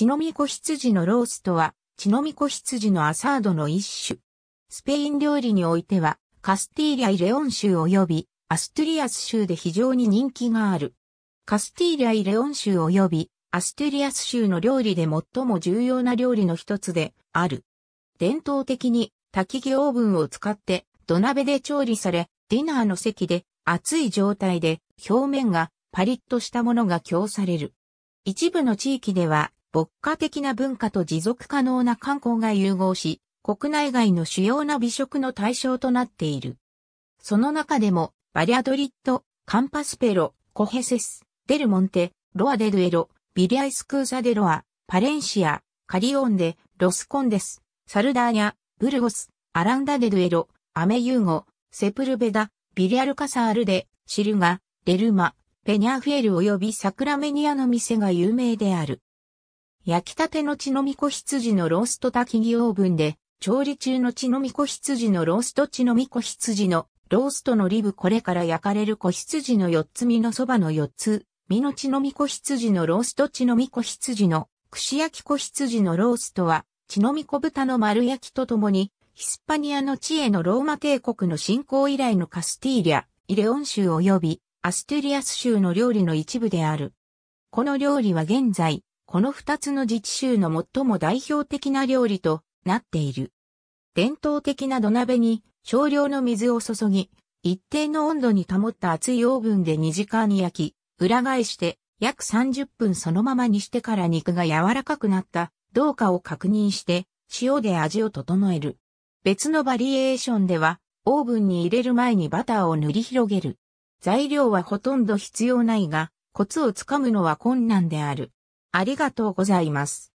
チノみコ羊のローストは、チノみコ羊のアサードの一種。スペイン料理においては、カスティーリア・イレオン州及び、アストゥリアス州で非常に人気がある。カスティーリア・イレオン州及び、アストゥリアス州の料理で最も重要な料理の一つである。伝統的に、焚き木オーブンを使って、土鍋で調理され、ディナーの席で、熱い状態で、表面がパリッとしたものが供される。一部の地域では、牧歌的な文化と持続可能な観光が融合し、国内外の主要な美食の対象となっている。その中でも、バリアドリッド、カンパスペロ、コヘセス、デルモンテ、ロアデルエロ、ビリアイスクーサデロア、パレンシア、カリオンデ、ロスコンデス、サルダーニャ、ブルゴス、アランダデルエロ、アメユーゴ、セプルベダ、ビリアルカサールデ、シルガ、レルマ、ペニャーフェール及びサクラメニアの店が有名である。焼きたての血のみこ羊のロースト焚き木オーブンで、調理中の血のみこ羊のロースト血のみこ羊のローストのリブこれから焼かれる子羊の四つ身のそばの四つ、身の血のみこ羊のロースト血のみこ羊の串焼き子羊のローストは、血のみこ豚の丸焼きとともに、ヒスパニアの地へのローマ帝国の侵攻以来のカスティーリャ、イレオン州及びアステリアス州の料理の一部である。この料理は現在、この二つの自治州の最も代表的な料理となっている。伝統的な土鍋に少量の水を注ぎ、一定の温度に保った熱いオーブンで2時間焼き、裏返して約30分そのままにしてから肉が柔らかくなったどうかを確認して塩で味を整える。別のバリエーションではオーブンに入れる前にバターを塗り広げる。材料はほとんど必要ないが、コツをつかむのは困難である。ありがとうございます。